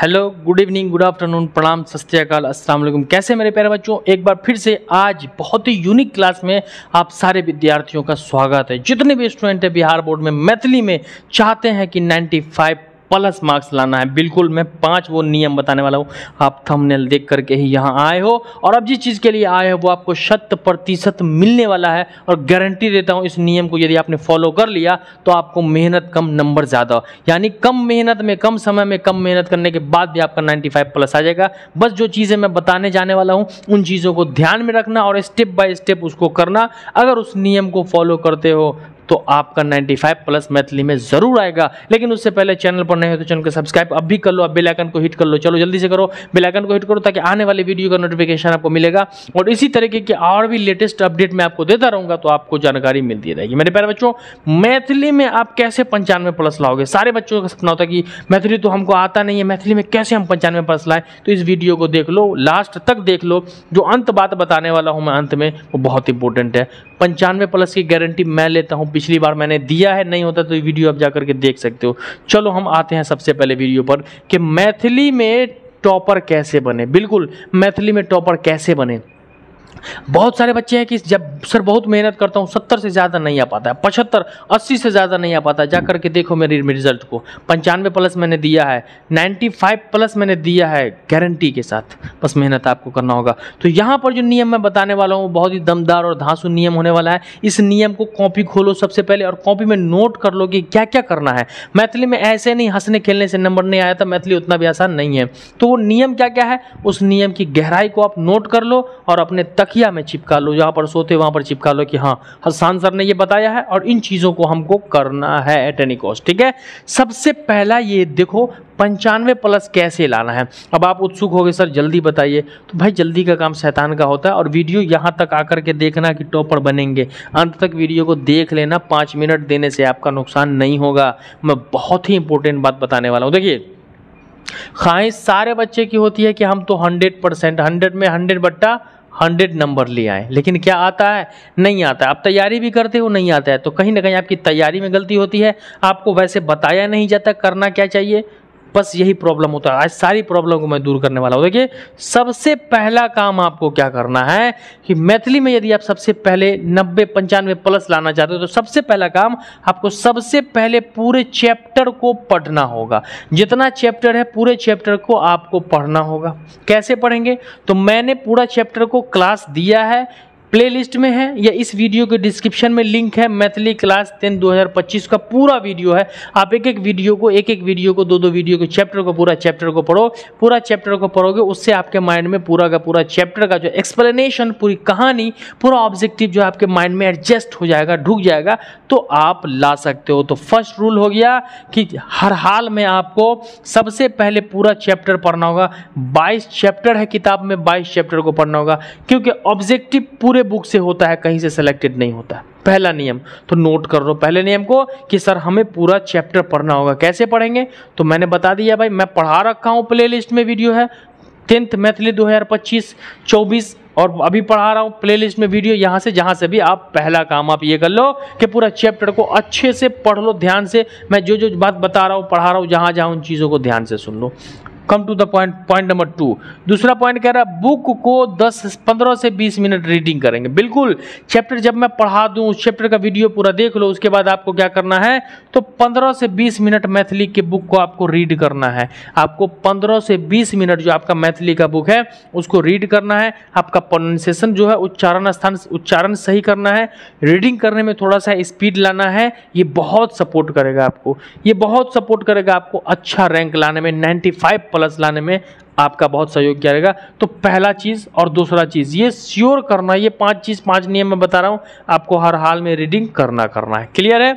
hello good evening good afternoon प्रणाम सत्याकाल अस्सलाम वालेकुम कैसे मेरे प्यारे बच्चों एक बार फिर से आज बहुत ही यूनिक क्लास में आप सारे विद्यार्थियों का स्वागत है जितने भी स्टूडेंट है बिहार बोर्ड में मैथिली में चाहते हैं कि 95 प्लस मार्क्स लाना है बिल्कुल मैं पांच वो नियम बताने वाला हूँ आप थंबनेल देख करके ही यहाँ आए हो और अब जिस चीज़ के लिए आए हो वो आपको शत प्रतिशत मिलने वाला है और गारंटी देता हूँ इस नियम को यदि आपने फॉलो कर लिया तो आपको मेहनत कम नंबर ज़्यादा यानी कम मेहनत में कम समय में कम मेहनत करने के बाद भी आपका नाइन्टी प्लस आ जाएगा बस जो चीज़ें मैं बताने जाने वाला हूँ उन चीज़ों को ध्यान में रखना और स्टेप बाय स्टेप उसको करना अगर उस नियम को फॉलो करते हो तो आपका 95 प्लस मैथिली में जरूर आएगा लेकिन उससे पहले चैनल पर नहीं हो तो चैनल को सब्सक्राइब अब भी कर लो अब बेलाइकन को हिट कर लो चलो जल्दी से करो बेलाइकन को हिट करो ताकि आने वाली वीडियो का नोटिफिकेशन आपको मिलेगा और इसी तरीके की और भी लेटेस्ट अपडेट मैं आपको देता रहूँगा तो आपको जानकारी मिलती रहेगी मेरे प्यारे बच्चों मैथिली में आप कैसे पंचानवे प्लस लाओगे सारे बच्चों का सपना होता है कि मैथिली तो हमको आता नहीं है मैथिली में कैसे हम पंचानवे प्लस लाएँ तो इस वीडियो को देख लो लास्ट तक देख लो जो अंत बात बताने वाला हूँ मैं अंत में वो बहुत इंपॉर्टेंट है पंचानवे प्लस की गारंटी मैं लेता हूँ पिछली बार मैंने दिया है नहीं होता तो ये वीडियो आप जा करके देख सकते हो चलो हम आते हैं सबसे पहले वीडियो पर कि मैथिली में टॉपर कैसे बने बिल्कुल मैथिली में टॉपर कैसे बने बहुत सारे बच्चे हैं कि जब सर बहुत मेहनत करता हूँ सत्तर से ज़्यादा नहीं आ पाता है पचहत्तर अस्सी से ज़्यादा नहीं आ पाता जा करके देखो मेरे रिजल्ट को पंचानवे प्लस मैंने दिया है नाइन्टी फाइव प्लस मैंने दिया है गारंटी के साथ बस मेहनत आपको करना होगा तो यहाँ पर जो नियम मैं बताने वाला हूँ बहुत ही दमदार और धांसु नियम होने वाला है इस नियम को कॉपी खोलो सबसे पहले और कॉपी में नोट कर लो कि क्या क्या करना है मैथिली में ऐसे नहीं हंसने खेलने से नंबर नहीं आया था मैथिली उतना भी आसान नहीं है तो वो नियम क्या क्या है उस नियम की गहराई को आप नोट कर लो और अपने तकिया में चिपका लो जहाँ पर सोते वहाँ पर चिपका लो कि हाँ हसान सर ने ये बताया है और इन चीज़ों को हमको करना है एट एनी कॉस्ट ठीक है सबसे पहला ये देखो पंचानवे प्लस कैसे लाना है अब आप उत्सुक गए सर जल्दी बताइए तो भाई जल्दी का काम शैतान का होता है और वीडियो यहाँ तक आकर के देखना कि टॉपर बनेंगे अंत तक वीडियो को देख लेना पाँच मिनट देने से आपका नुकसान नहीं होगा मैं बहुत ही इंपॉर्टेंट बात बताने वाला हूँ देखिए ख्वाहिश सारे बच्चे की होती है कि हम तो हंड्रेड परसेंट हंड्रेड में हंड्रेड बट्टा हंड्रेड नंबर ले आए लेकिन क्या आता है नहीं आता है आप तैयारी भी करते हो नहीं आता है तो कहीं ना कहीं आपकी तैयारी में गलती होती है आपको वैसे बताया नहीं जाता करना क्या चाहिए बस यही प्रॉब्लम होता है आज सारी प्रॉब्लम को मैं दूर करने वाला हूँ देखिए सबसे पहला काम आपको क्या करना है कि मैथिली में यदि आप सबसे पहले नब्बे पंचानवे प्लस लाना चाहते हो तो सबसे पहला काम आपको सबसे पहले पूरे चैप्टर को पढ़ना होगा जितना चैप्टर है पूरे चैप्टर को आपको पढ़ना होगा कैसे पढ़ेंगे तो मैंने पूरा चैप्टर को क्लास दिया है प्लेलिस्ट में है या इस वीडियो के डिस्क्रिप्शन में लिंक है मैथिली क्लास टेन 2025 का पूरा वीडियो है आप एक एक वीडियो को एक एक वीडियो को दो दो वीडियो के चैप्टर को पूरा चैप्टर को पढ़ो पूरा चैप्टर को पढ़ोगे उससे आपके माइंड में पूरा का पूरा चैप्टर का जो एक्सप्लेनेशन पूरी कहानी पूरा ऑब्जेक्टिव जो आपके माइंड में एडजस्ट हो जाएगा ढुक जाएगा तो आप ला सकते हो तो फर्स्ट रूल हो गया कि हर हाल में आपको सबसे पहले पूरा चैप्टर पढ़ना होगा बाईस चैप्टर है किताब में बाईस चैप्टर को पढ़ना होगा क्योंकि ऑब्जेक्टिव पूरे पूरे बुक से होता है कहीं से सेलेक्टेड नहीं होता पहला नियम तो नोट कर लो पहले नियम को कि सर हमें पूरा चैप्टर पढ़ना होगा कैसे पढ़ेंगे तो मैंने बता दिया भाई मैं पढ़ा रखा हूँ प्ले में वीडियो है टेंथ मैथिली 2025 24 और अभी पढ़ा रहा हूँ प्लेलिस्ट में वीडियो यहाँ से जहाँ से भी आप पहला काम आप ये कर लो कि पूरा चैप्टर को अच्छे से पढ़ लो ध्यान से मैं जो जो बात बता रहा हूँ पढ़ा रहा हूँ जहाँ जहाँ उन चीज़ों को ध्यान से सुन लो come to the point point number two दूसरा पॉइंट कह रहा है बुक को 10 15 से 20 मिनट रीडिंग करेंगे बिल्कुल चैप्टर जब मैं पढ़ा दूं उस चैप्टर का वीडियो पूरा देख लो उसके बाद आपको क्या करना है तो 15 से 20 मिनट मैथिली के बुक को आपको रीड करना है आपको 15 से 20 मिनट जो आपका मैथिली का बुक है उसको रीड करना है आपका प्रोनाउंसिएशन जो है उच्चारण स्थान उच्चारण सही करना है रीडिंग करने में थोड़ा सा स्पीड लाना है ये बहुत सपोर्ट करेगा आपको ये बहुत सपोर्ट करेगा आपको अच्छा रैंक लाने में नाइन्टी फाइव प्लस लाने में आपका बहुत सहयोग किया जाएगा तो पहला चीज़ और दूसरा चीज़ ये श्योर करना ये पांच चीज़ पांच नियम मैं बता रहा हूँ आपको हर हाल में रीडिंग करना करना है क्लियर है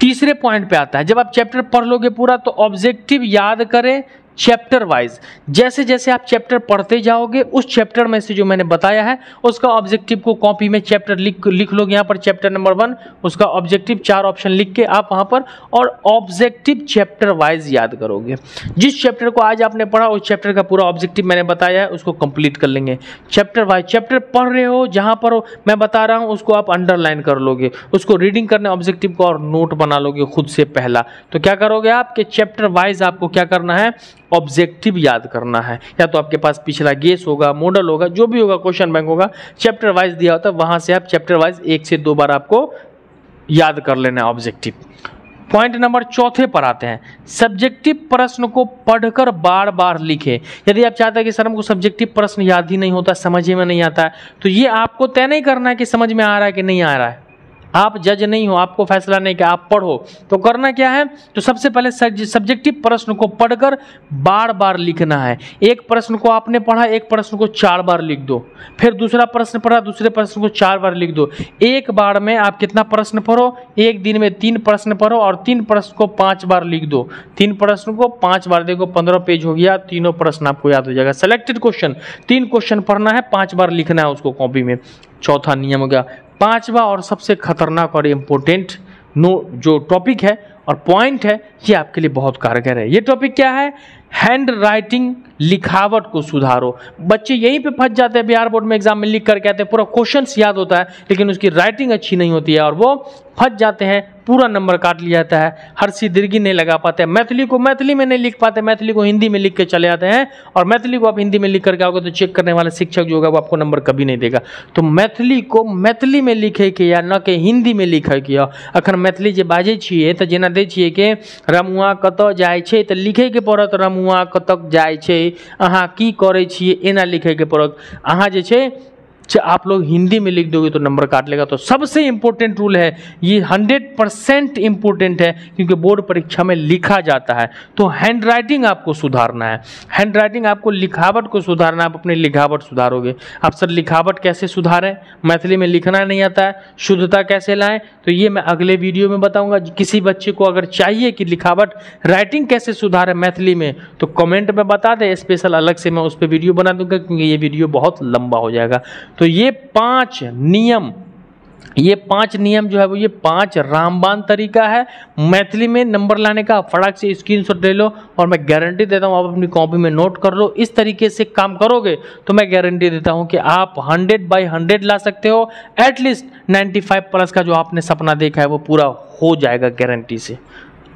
तीसरे पॉइंट पे आता है जब आप चैप्टर पढ़ लोगे पूरा तो ऑब्जेक्टिव याद करें चैप्टर वाइज जैसे जैसे आप चैप्टर पढ़ते जाओगे उस चैप्टर में से जो मैंने बताया है उसका ऑब्जेक्टिव को कॉपी में चैप्टर लिख लिख लोगे यहाँ पर चैप्टर नंबर वन उसका ऑब्जेक्टिव चार ऑप्शन लिख के आप वहाँ पर और ऑब्जेक्टिव चैप्टर वाइज याद करोगे जिस चैप्टर को आज आपने पढ़ा उस चैप्टर का पूरा ऑब्जेक्टिव मैंने बताया है उसको कंप्लीट कर लेंगे चैप्टर वाइज चैप्टर पढ़ रहे हो जहाँ पर हो, मैं बता रहा हूँ उसको आप अंडरलाइन कर लोगे उसको रीडिंग करने ऑब्जेक्टिव को और नोट बना लोगे खुद से पहला तो क्या करोगे आप कि चैप्टर वाइज आपको क्या करना है ऑब्जेक्टिव याद करना है या तो आपके पास पिछला गेस होगा मॉडल होगा जो भी होगा क्वेश्चन बैंक होगा चैप्टर वाइज दिया होता है वहां से आप चैप्टर वाइज एक से दो बार आपको याद कर लेना है ऑब्जेक्टिव पॉइंट नंबर चौथे पर आते हैं सब्जेक्टिव प्रश्न को पढ़कर बार बार लिखें यदि आप चाहते हैं कि सर हमको सब्जेक्टिव प्रश्न याद ही नहीं होता समझ में नहीं आता है तो ये आपको तय नहीं करना है कि समझ में आ रहा है कि नहीं आ रहा है आप जज नहीं हो आपको फैसला नहीं किया आप पढ़ो तो करना क्या है तो सबसे पहले सब्जेक्टिव प्रश्न को पढ़कर बार बार लिखना है एक प्रश्न को आपने पढ़ा एक प्रश्न को चार बार लिख दो फिर दूसरा प्रश्न पढ़ा दूसरे प्रश्न को चार बार लिख दो एक बार में आप कितना प्रश्न पढ़ो एक दिन में तीन प्रश्न पढ़ो और तीन प्रश्न को पाँच बार लिख दो तीन प्रश्न को पाँच बार देखो पंद्रह पेज हो गया तीनों प्रश्न आपको याद हो जाएगा सेलेक्टेड क्वेश्चन तीन क्वेश्चन पढ़ना है पाँच बार लिखना है उसको कॉपी में चौथा नियम हो गया पांचवा और सबसे खतरनाक और इम्पोर्टेंट नो जो टॉपिक है और पॉइंट है ये आपके लिए बहुत कारगर है ये टॉपिक क्या है हैंड राइटिंग लिखावट को सुधारो बच्चे यहीं पे फंस जाते हैं बिहार बोर्ड में एग्जाम में लिख करके आते हैं पूरा क्वेश्चन याद होता है लेकिन उसकी राइटिंग अच्छी नहीं होती है और वो फंस जाते हैं पूरा नंबर काट लिया जाता है हर सी दीर्घी नहीं लगा पाते हैं मैथिली को मैथिली में नहीं लिख पाते मैथिली को हिंदी में लिख के चले जाते हैं और मैथिली को आप हिंदी में लिख करके आओगे तो चेक करने वाला शिक्षक जो होगा वो आपको नंबर कभी नहीं देगा तो मैथिली को मैथिली में लिखे के या न के हिंदी में लिखे के अखन मैथिली जो बाजे छे तो जेना दे छे के रमुआ कतय जाइ छै तऽ लिखैके पड़त रमुआ कतय जाइ छै अहाँ की करै छियै एना लिखैके पड़त अहाँ जे छै आप लोग हिंदी में लिख दोगे तो नंबर काट लेगा तो सबसे इम्पोर्टेंट रूल है ये हंड्रेड परसेंट इम्पोर्टेंट है क्योंकि बोर्ड परीक्षा में लिखा जाता है तो हैंड राइटिंग आपको सुधारना है हैंड राइटिंग आपको लिखावट को सुधारना है आप अपनी लिखावट सुधारोगे आप सर लिखावट कैसे सुधारें मैथिली में लिखना नहीं आता है शुद्धता कैसे लाएं तो ये मैं अगले वीडियो में बताऊंगा किसी बच्चे को अगर चाहिए कि लिखावट राइटिंग कैसे सुधारें मैथिली में तो कमेंट में बता दें स्पेशल अलग से मैं उस पर वीडियो बना दूंगा क्योंकि ये वीडियो बहुत लंबा हो जाएगा तो ये पांच नियम ये पांच नियम जो है वो ये पांच रामबान तरीका है मैथिली में नंबर लाने का फटाक से स्क्रीनशॉट ले लो और मैं गारंटी देता हूँ आप अपनी कॉपी में नोट कर लो इस तरीके से काम करोगे तो मैं गारंटी देता हूँ कि आप 100 बाय 100 ला सकते हो एटलीस्ट 95 प्लस का जो आपने सपना देखा है वो पूरा हो जाएगा गारंटी से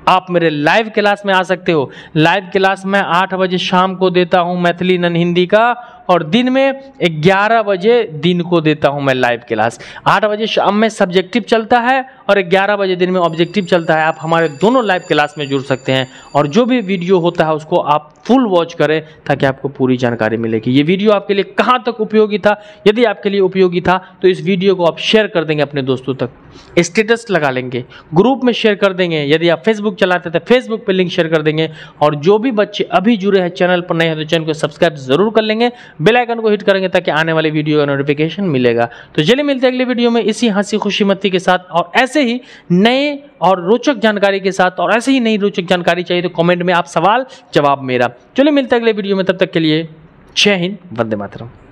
आप मेरे लाइव क्लास में आ सकते हो लाइव क्लास में आठ बजे शाम को देता हूँ मैथिली नन हिंदी का और दिन में ग्यारह बजे दिन को देता हूँ मैं लाइव क्लास आठ बजे शाम में सब्जेक्टिव चलता है और 11 बजे दिन में ऑब्जेक्टिव चलता है आप हमारे दोनों लाइव क्लास में जुड़ सकते हैं और जो भी वीडियो होता है उसको आप फुल वॉच करें ताकि आपको पूरी जानकारी मिलेगी ये वीडियो आपके लिए कहाँ तक उपयोगी था यदि आपके लिए उपयोगी था तो इस वीडियो को आप शेयर कर देंगे अपने दोस्तों तक स्टेटस लगा लेंगे ग्रुप में शेयर कर देंगे यदि आप फेसबुक चलाते थे फेसबुक पर लिंक शेयर कर देंगे और जो भी बच्चे अभी जुड़े हैं चैनल पर नए हैं तो चैनल को सब्सक्राइब जरूर कर लेंगे बेलाइकन को हिट करेंगे ताकि आने वाले वीडियो का नोटिफिकेशन मिलेगा तो चलिए मिलते हैं अगले वीडियो में इसी हंसी खुशी मत्ती के साथ और ऐसे ऐसे ही नए और रोचक जानकारी के साथ और ऐसे ही नई रोचक जानकारी चाहिए तो कमेंट में आप सवाल जवाब मेरा चलिए मिलते अगले वीडियो में तब तक के लिए जय हिंद वंदे मातरम